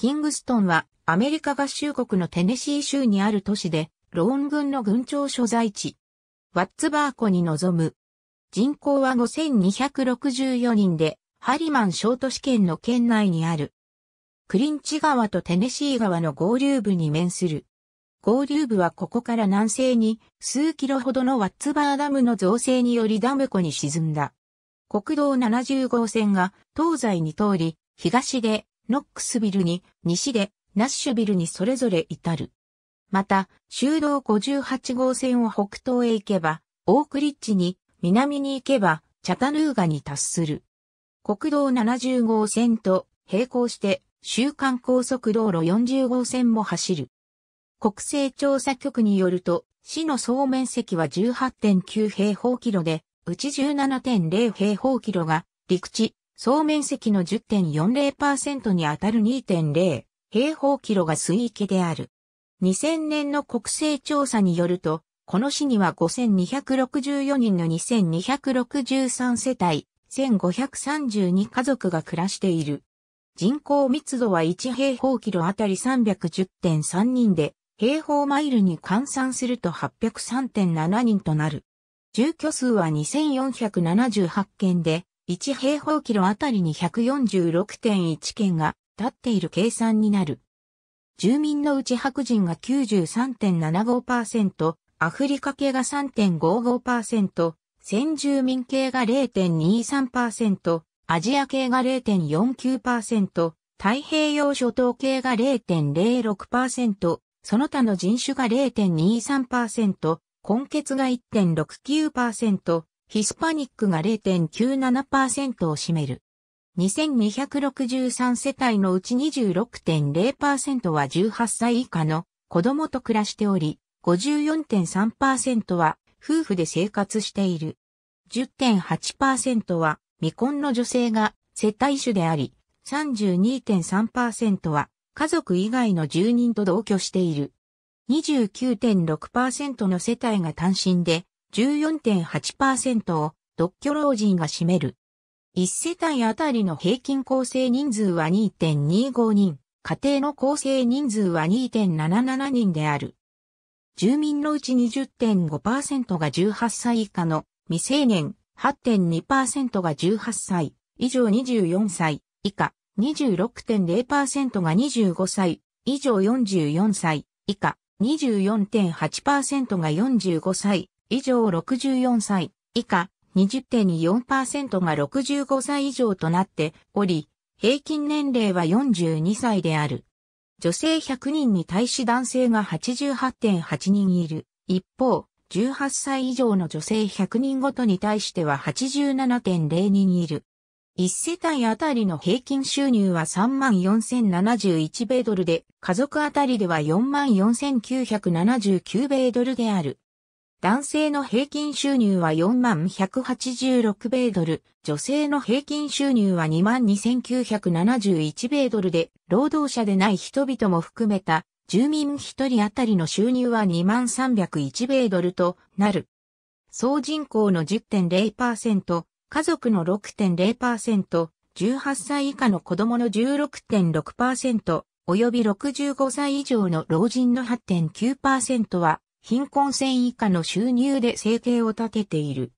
キングストンはアメリカ合衆国のテネシー州にある都市で、ローン軍の軍庁所在地。ワッツバー湖に臨む。人口は5264人で、ハリマン小都市圏の県内にある。クリンチ川とテネシー川の合流部に面する。合流部はここから南西に数キロほどのワッツバーダムの造成によりダム湖に沈んだ。国道70号線が東西に通り、東でノックスビルに、西で、ナッシュビルにそれぞれ至る。また、州道58号線を北東へ行けば、オークリッジに、南に行けば、チャタヌーガに達する。国道70号線と並行して、週間高速道路40号線も走る。国勢調査局によると、市の総面積は18.9平方キロで、うち17.0平方キロが陸地、総面積の10.40%にあたる2.0平方キロが水域である。2000年の国勢調査によると、この市には5264人の2263世帯、1532家族が暮らしている。人口密度は1平方キロあたり310.3人で、平方マイルに換算すると803.7人となる。住居数は2478件で、1平方キロあたりに146.1件が立っている計算になる。住民のうち白人が93.75%、アフリカ系が3.55%、先住民系が0.23%、アジア系が0.49%、太平洋諸島系が0.06%、その他の人種が0.23%、根血が1.69%、ヒスパニックが0.97%を占める。2263世帯のうち26.0%は18歳以下の子供と暮らしており、54.3%は夫婦で生活している。10.8%は未婚の女性が世帯主であり、32.3%は家族以外の住人と同居している。29.6%の世帯が単身で14.8%を独居老人が占める。1世帯あたりの平均構成人数は2.25人、家庭の構成人数は2.77人である。住民のうち20.5%が18歳以下の未成年、8.2%が18歳、以上24歳、以下、26.0%が25歳、以上44歳、以下、24.8%が45歳、以上64歳以下20.4%が65歳以上となっており、平均年齢は42歳である。女性100人に対し男性が88.8人いる。一方、18歳以上の女性100人ごとに対しては87.0人いる。1世帯あたりの平均収入は34,071米ドルで、家族あたりでは44,979米ドルである。男性の平均収入は4186米ドル、女性の平均収入は22971米ドルで、労働者でない人々も含めた住民1人当たりの収入は2301米ドルとなる。総人口の10.0%、家族の6.0%、18歳以下の子供の16.6%、及び65歳以上の老人の8.9%は、貧困線以下の収入で生計を立てている。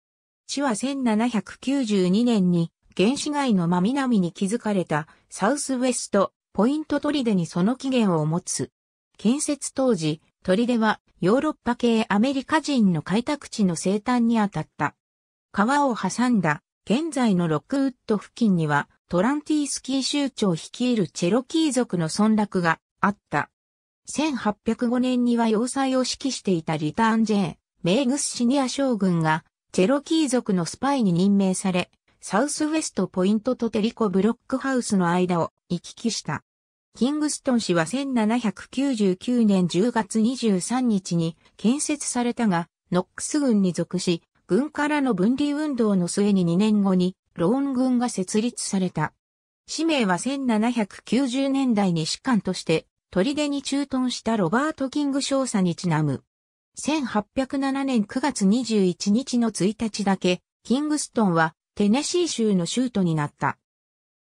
市は1792年に原始街の真南に築かれたサウスウェストポイント砦にその起源を持つ。建設当時、砦はヨーロッパ系アメリカ人の開拓地の生誕にあたった。川を挟んだ現在のロックウッド付近にはトランティースキー州長率いるチェロキー族の村落があった。1805年には要塞を指揮していたリターン・ジェー・メイグスシニア将軍が、チェロキー族のスパイに任命され、サウスウェストポイントとテリコブロックハウスの間を行き来した。キングストン市は1799年10月23日に建設されたが、ノックス軍に属し、軍からの分離運動の末に2年後にローン軍が設立された。氏名は1790年代に士官として砦に駐屯したロバート・キング少佐にちなむ。1807年9月21日の1日だけ、キングストンはテネシー州の州都になった。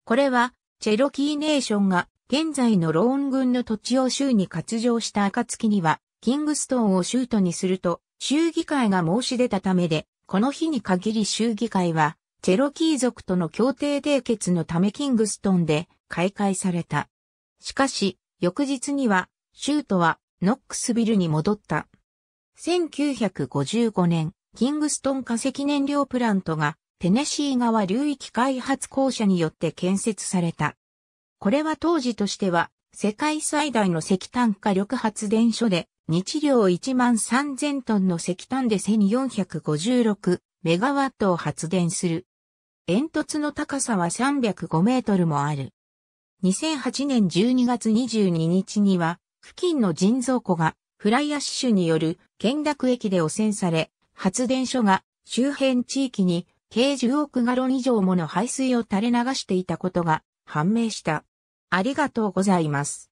これは、チェロキーネーションが現在のローン軍の土地を州に割譲した暁には、キングストンを州都にすると、州議会が申し出たためで、この日に限り州議会は、チェロキー族との協定締結のためキングストンで開会された。しかし、翌日には、シュートはノックスビルに戻った。1955年、キングストン化石燃料プラントがテネシー川流域開発公社によって建設された。これは当時としては世界最大の石炭火力発電所で日量1万3000トンの石炭で1456メガワットを発電する。煙突の高さは305メートルもある。2008年12月22日には、付近の人造湖がフライアッシュによる見学駅で汚染され、発電所が周辺地域に計10億ガロン以上もの排水を垂れ流していたことが判明した。ありがとうございます。